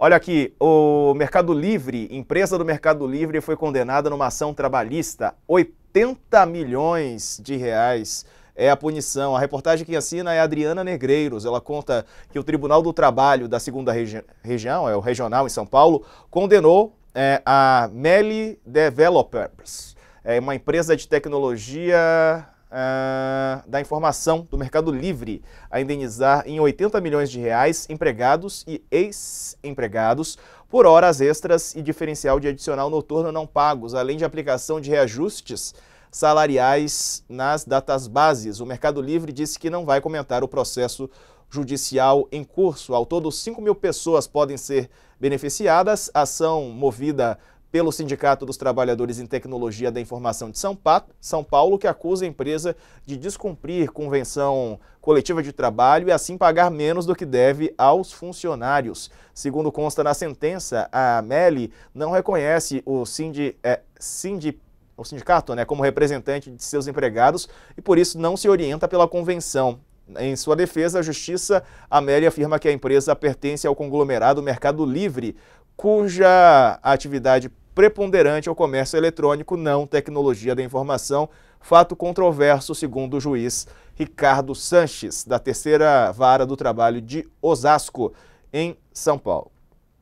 Olha aqui, o Mercado Livre, empresa do Mercado Livre foi condenada numa ação trabalhista, 80 milhões de reais é a punição. A reportagem que assina é Adriana Negreiros. Ela conta que o Tribunal do Trabalho da Segunda regi Região, é o regional em São Paulo, condenou é, a Meli Developers, é uma empresa de tecnologia ah, da informação do Mercado Livre a indenizar em 80 milhões de reais empregados e ex-empregados por horas extras e diferencial de adicional noturno não pagos, além de aplicação de reajustes salariais nas datas bases. O Mercado Livre disse que não vai comentar o processo judicial em curso. Ao todo, 5 mil pessoas podem ser beneficiadas. ação movida pelo Sindicato dos Trabalhadores em Tecnologia da Informação de São Paulo, que acusa a empresa de descumprir convenção coletiva de trabalho e assim pagar menos do que deve aos funcionários. Segundo consta na sentença, a Meli não reconhece o é, o sindicato, né, como representante de seus empregados e por isso não se orienta pela convenção. Em sua defesa, a Justiça, a afirma que a empresa pertence ao conglomerado Mercado Livre, cuja atividade preponderante é o comércio eletrônico, não tecnologia da informação, fato controverso segundo o juiz Ricardo Sanches, da terceira vara do trabalho de Osasco, em São Paulo.